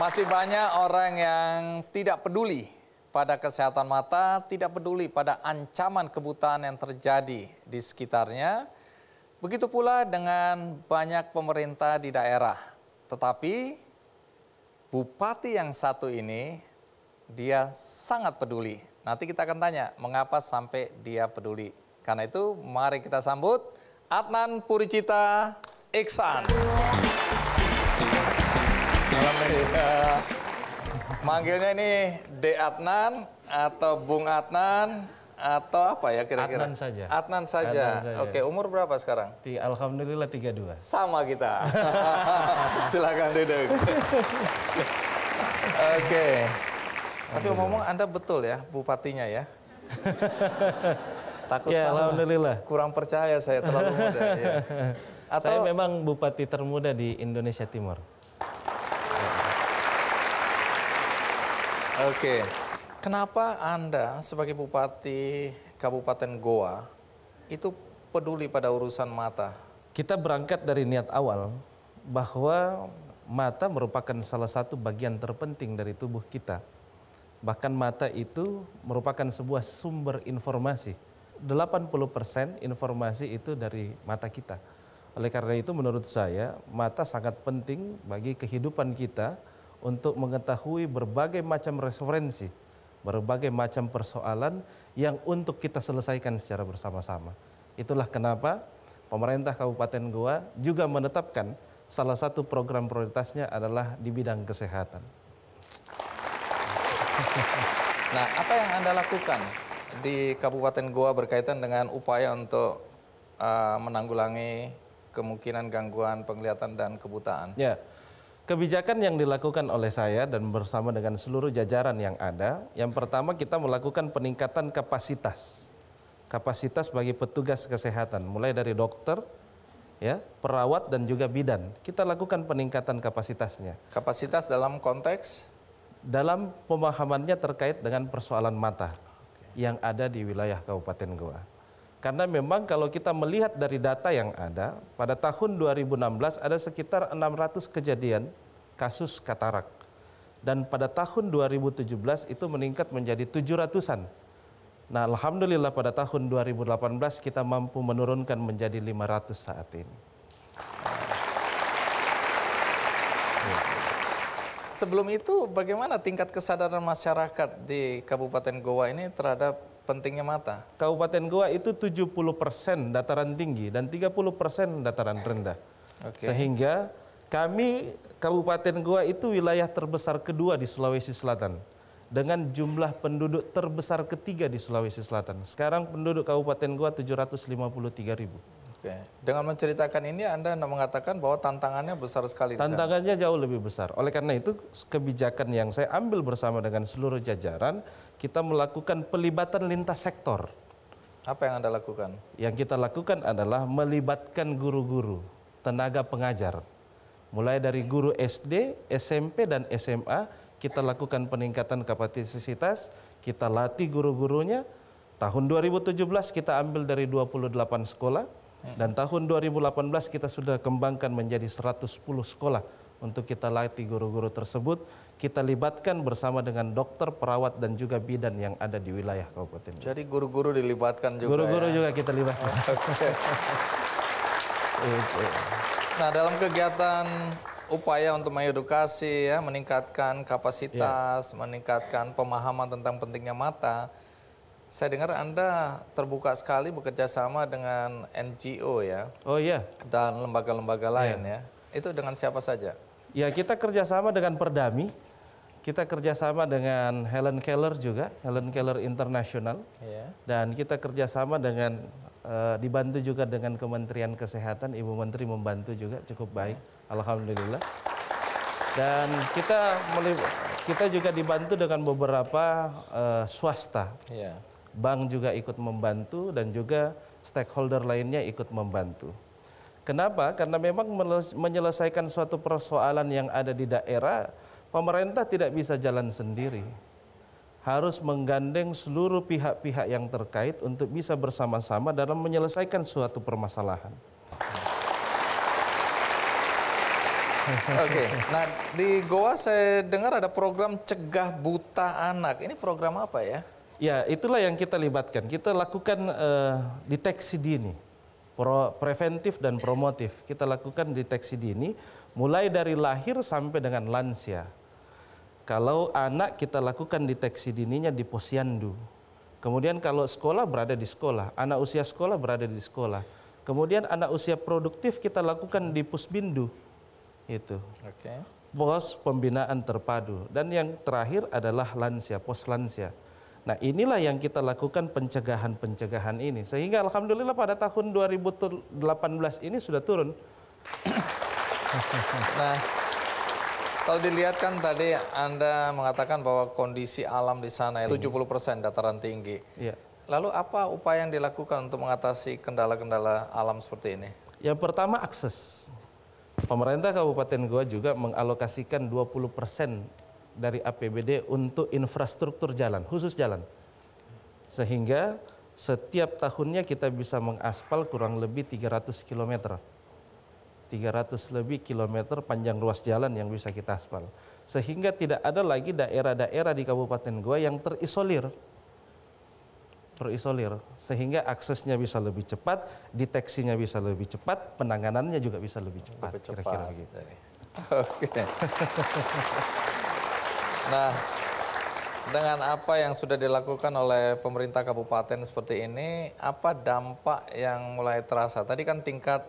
Masih banyak orang yang tidak peduli pada kesehatan mata, tidak peduli pada ancaman kebutaan yang terjadi di sekitarnya. Begitu pula dengan banyak pemerintah di daerah. Tetapi bupati yang satu ini dia sangat peduli. Nanti kita akan tanya mengapa sampai dia peduli. Karena itu mari kita sambut Adnan Puricita Iksan malam lagi. Ya. Eh, manggilnya ini D Adnan atau Bung Adnan atau apa ya kira-kira? Adnan saja. Adnan saja. Adnan saja. Oke, umur berapa sekarang? Di, Alhamdulillah 32. Sama kita. Silakan duduk. Oke. Tapi ngomong Anda betul ya bupatinya ya? Takut ya, salah. Alhamdulillah. Kurang percaya saya terlalu muda. Ya. Atau... Saya memang bupati termuda di Indonesia Timur. Oke. Kenapa Anda sebagai Bupati Kabupaten Goa itu peduli pada urusan mata? Kita berangkat dari niat awal bahwa mata merupakan salah satu bagian terpenting dari tubuh kita. Bahkan mata itu merupakan sebuah sumber informasi. 80% informasi itu dari mata kita. Oleh karena itu menurut saya mata sangat penting bagi kehidupan kita untuk mengetahui berbagai macam referensi, berbagai macam persoalan yang untuk kita selesaikan secara bersama-sama. Itulah kenapa pemerintah Kabupaten Goa juga menetapkan salah satu program prioritasnya adalah di bidang kesehatan. Nah, apa yang Anda lakukan di Kabupaten Goa berkaitan dengan upaya untuk uh, menanggulangi kemungkinan gangguan penglihatan dan kebutaan? Ya, Kebijakan yang dilakukan oleh saya dan bersama dengan seluruh jajaran yang ada, yang pertama kita melakukan peningkatan kapasitas. Kapasitas bagi petugas kesehatan, mulai dari dokter, ya, perawat dan juga bidan. Kita lakukan peningkatan kapasitasnya. Kapasitas dalam konteks dalam pemahamannya terkait dengan persoalan mata yang ada di wilayah Kabupaten Goa. Karena memang kalau kita melihat dari data yang ada, pada tahun 2016 ada sekitar 600 kejadian kasus katarak. Dan pada tahun 2017 itu meningkat menjadi 700-an. Nah, alhamdulillah pada tahun 2018 kita mampu menurunkan menjadi 500 saat ini. Sebelum itu bagaimana tingkat kesadaran masyarakat di Kabupaten Goa ini terhadap pentingnya mata? Kabupaten Goa itu 70% dataran tinggi dan 30% dataran rendah. Okay. Sehingga kami Kabupaten Goa itu wilayah terbesar kedua di Sulawesi Selatan dengan jumlah penduduk terbesar ketiga di Sulawesi Selatan. Sekarang penduduk Kabupaten Goa 753 ribu. Oke. Dengan menceritakan ini Anda mengatakan bahwa tantangannya besar sekali. Tantangannya jauh lebih besar. Oleh karena itu kebijakan yang saya ambil bersama dengan seluruh jajaran, kita melakukan pelibatan lintas sektor. Apa yang Anda lakukan? Yang kita lakukan adalah melibatkan guru-guru, tenaga pengajar. Mulai dari guru SD, SMP, dan SMA, kita lakukan peningkatan kapasitas, kita latih guru-gurunya. Tahun 2017 kita ambil dari 28 sekolah, dan tahun 2018 kita sudah kembangkan menjadi 110 sekolah untuk kita latih guru-guru tersebut. Kita libatkan bersama dengan dokter, perawat, dan juga bidan yang ada di wilayah kabupaten. Jadi guru-guru dilibatkan juga Guru-guru ya? juga kita libatkan. Okay. nah dalam kegiatan upaya untuk mengedukasi, ya, meningkatkan kapasitas, yeah. meningkatkan pemahaman tentang pentingnya mata, saya dengar Anda terbuka sekali bekerja sama dengan NGO ya. Oh iya. Dan lembaga-lembaga iya. lain ya. ya. Itu dengan siapa saja? Ya kita kerjasama dengan Perdami, kita kerjasama dengan Helen Keller juga, Helen Keller International, ya. dan kita kerjasama dengan e, dibantu juga dengan Kementerian Kesehatan, Ibu Menteri membantu juga cukup baik, Iya. alhamdulillah. Dan kita kita juga dibantu dengan beberapa e, swasta. Ya bank juga ikut membantu dan juga stakeholder lainnya ikut membantu. Kenapa? Karena memang menyelesaikan suatu persoalan yang ada di daerah, pemerintah tidak bisa jalan sendiri. Harus menggandeng seluruh pihak-pihak yang terkait untuk bisa bersama-sama dalam menyelesaikan suatu permasalahan. Oke, okay. nah di Goa saya dengar ada program cegah buta anak. Ini program apa ya? Ya, itulah yang kita libatkan. Kita lakukan uh, deteksi dini, pro preventif dan promotif. Kita lakukan deteksi dini, mulai dari lahir sampai dengan lansia. Kalau anak kita lakukan deteksi dininya di posyandu. Kemudian kalau sekolah berada di sekolah, anak usia sekolah berada di sekolah. Kemudian anak usia produktif kita lakukan di pusbindu. Itu. Oke. Okay. Pos pembinaan terpadu dan yang terakhir adalah lansia, pos lansia. Nah inilah yang kita lakukan pencegahan-pencegahan ini. Sehingga Alhamdulillah pada tahun 2018 ini sudah turun. Nah, kalau dilihat kan tadi Anda mengatakan bahwa kondisi alam di sana ya, tujuh 70 persen dataran tinggi. Ya. Lalu apa upaya yang dilakukan untuk mengatasi kendala-kendala alam seperti ini? Yang pertama akses. Pemerintah Kabupaten Goa juga mengalokasikan 20 persen dari APBD untuk infrastruktur jalan, khusus jalan. Sehingga setiap tahunnya kita bisa mengaspal kurang lebih 300 km. 300 lebih kilometer panjang ruas jalan yang bisa kita aspal. Sehingga tidak ada lagi daerah-daerah di Kabupaten Goa yang terisolir. Terisolir. Sehingga aksesnya bisa lebih cepat, deteksinya bisa lebih cepat, penanganannya juga bisa lebih cepat. Kira-kira begitu. Oke. Nah, dengan apa yang sudah dilakukan oleh pemerintah kabupaten seperti ini, apa dampak yang mulai terasa? Tadi kan tingkat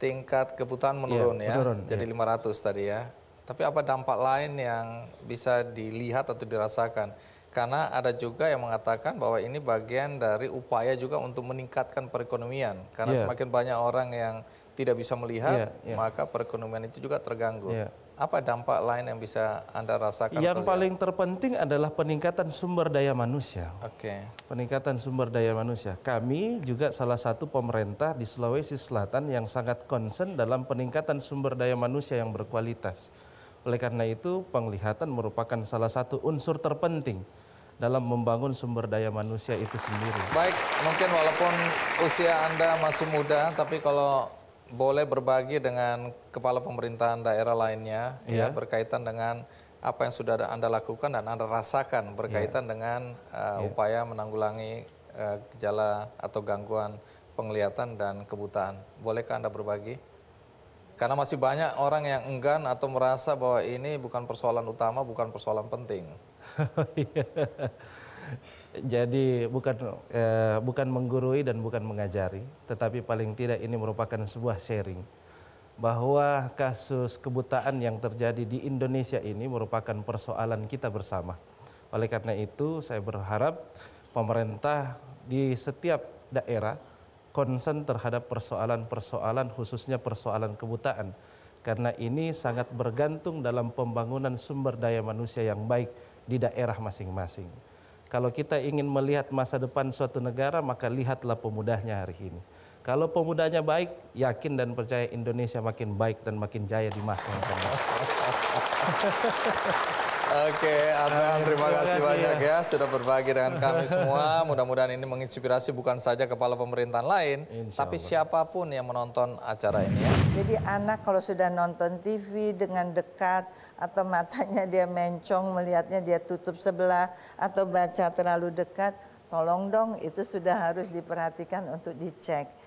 tingkat kebutuhan iya, menurun ya, ya menurun, iya. jadi ya. 500 tadi ya. Tapi apa dampak lain yang bisa dilihat atau dirasakan? Karena ada juga yang mengatakan bahwa ini bagian dari upaya juga untuk meningkatkan perekonomian. Karena yeah. semakin banyak orang yang tidak bisa melihat, yeah, yeah. maka perekonomian itu juga terganggu. Yeah. Apa dampak lain yang bisa Anda rasakan? Yang paling terpenting adalah peningkatan sumber daya manusia. Oke. Okay. Peningkatan sumber daya manusia. Kami juga salah satu pemerintah di Sulawesi Selatan yang sangat concern dalam peningkatan sumber daya manusia yang berkualitas. Oleh karena itu, penglihatan merupakan salah satu unsur terpenting dalam membangun sumber daya manusia itu sendiri. Baik, mungkin walaupun usia Anda masih muda, tapi kalau boleh berbagi dengan kepala pemerintahan daerah lainnya yeah. ya berkaitan dengan apa yang sudah Anda lakukan dan Anda rasakan berkaitan yeah. dengan uh, yeah. upaya menanggulangi uh, gejala atau gangguan penglihatan dan kebutaan. Bolehkah Anda berbagi? Karena masih banyak orang yang enggan atau merasa bahwa ini bukan persoalan utama, bukan persoalan penting. Oh, iya. Jadi bukan eh, bukan menggurui dan bukan mengajari, tetapi paling tidak ini merupakan sebuah sharing bahwa kasus kebutaan yang terjadi di Indonesia ini merupakan persoalan kita bersama. Oleh karena itu, saya berharap pemerintah di setiap daerah konsen terhadap persoalan-persoalan khususnya persoalan kebutaan karena ini sangat bergantung dalam pembangunan sumber daya manusia yang baik di daerah masing-masing. Kalau kita ingin melihat masa depan suatu negara, maka lihatlah pemudahnya hari ini. Kalau pemudanya baik, yakin dan percaya Indonesia makin baik dan makin jaya di masa yang akan datang. Oke, Abang terima, terima kasih ya. banyak ya. ya sudah berbagi dengan kami semua. Mudah-mudahan ini menginspirasi bukan saja kepala pemerintahan lain, Insya tapi Allah. siapapun yang menonton acara ini ya. Jadi anak kalau sudah nonton TV dengan dekat atau matanya dia mencong melihatnya dia tutup sebelah atau baca terlalu dekat, tolong dong itu sudah harus diperhatikan untuk dicek